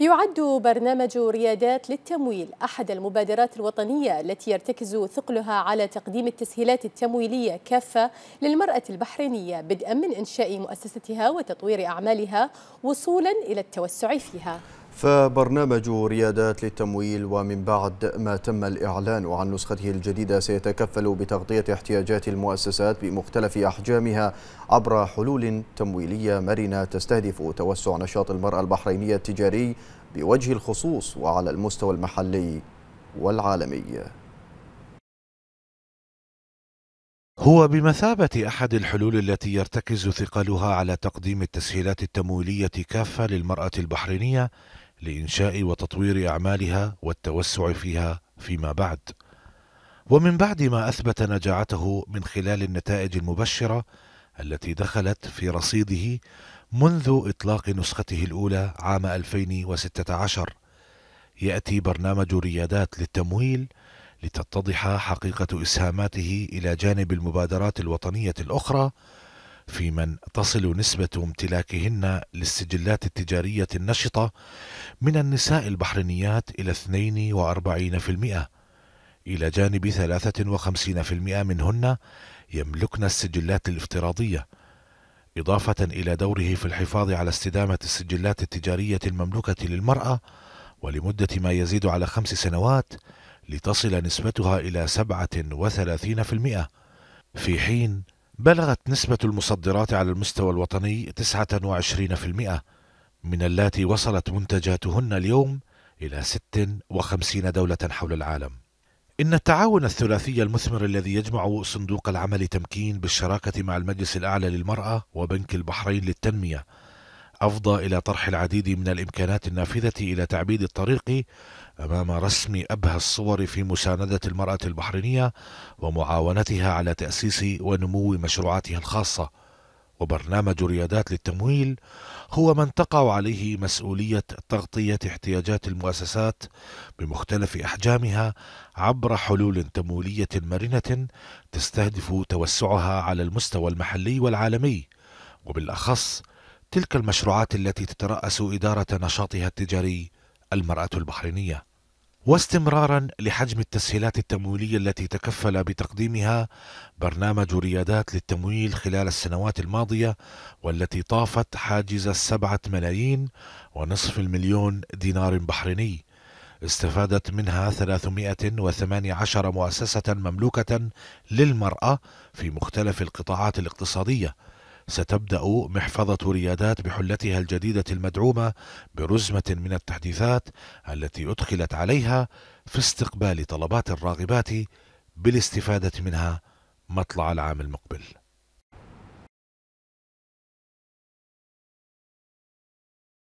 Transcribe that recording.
يعد برنامج ريادات للتمويل أحد المبادرات الوطنية التي يرتكز ثقلها على تقديم التسهيلات التمويلية كافة للمرأة البحرينية بدءا من إنشاء مؤسستها وتطوير أعمالها وصولا إلى التوسع فيها فبرنامج ريادات للتمويل ومن بعد ما تم الإعلان عن نسخته الجديدة سيتكفل بتغطية احتياجات المؤسسات بمختلف أحجامها عبر حلول تمويلية مرنة تستهدف توسع نشاط المرأة البحرينية التجاري بوجه الخصوص وعلى المستوى المحلي والعالمي هو بمثابة أحد الحلول التي يرتكز ثقلها على تقديم التسهيلات التمويلية كافة للمرأة البحرينية لإنشاء وتطوير أعمالها والتوسع فيها فيما بعد. ومن بعد ما أثبت نجاعته من خلال النتائج المبشرة التي دخلت في رصيده منذ إطلاق نسخته الأولى عام 2016 يأتي برنامج ريادات للتمويل لتتضح حقيقة إسهاماته إلى جانب المبادرات الوطنية الأخرى في من تصل نسبة امتلاكهن للسجلات التجارية النشطة من النساء البحرينيات إلى 42% إلى جانب 53% منهن يملكن السجلات الافتراضية إضافة إلى دوره في الحفاظ على استدامة السجلات التجارية المملوكة للمرأة ولمدة ما يزيد على خمس سنوات لتصل نسبتها إلى 37% في حين بلغت نسبة المصدرات على المستوى الوطني 29% من اللاتي وصلت منتجاتهن اليوم إلى 56 دولة حول العالم. إن التعاون الثلاثي المثمر الذي يجمع صندوق العمل تمكين بالشراكة مع المجلس الأعلى للمرأة وبنك البحرين للتنمية أفضى إلى طرح العديد من الإمكانات النافذة إلى تعبيد الطريق أمام رسم أبهى الصور في مساندة المرأة البحرينية ومعاونتها على تأسيس ونمو مشروعاتها الخاصة وبرنامج ريادات للتمويل هو من تقع عليه مسؤولية تغطية احتياجات المؤسسات بمختلف أحجامها عبر حلول تمويلية مرنة تستهدف توسعها على المستوى المحلي والعالمي وبالأخص تلك المشروعات التي تترأس إدارة نشاطها التجاري المرأة البحرينية واستمرارا لحجم التسهيلات التمويلية التي تكفل بتقديمها برنامج ريادات للتمويل خلال السنوات الماضية والتي طافت حاجز السبعة ملايين ونصف المليون دينار بحريني استفادت منها 318 مؤسسة مملوكة للمرأة في مختلف القطاعات الاقتصادية ستبدأ محفظة ريادات بحلتها الجديدة المدعومة برزمة من التحديثات التي أدخلت عليها في استقبال طلبات الراغبات بالاستفادة منها مطلع العام المقبل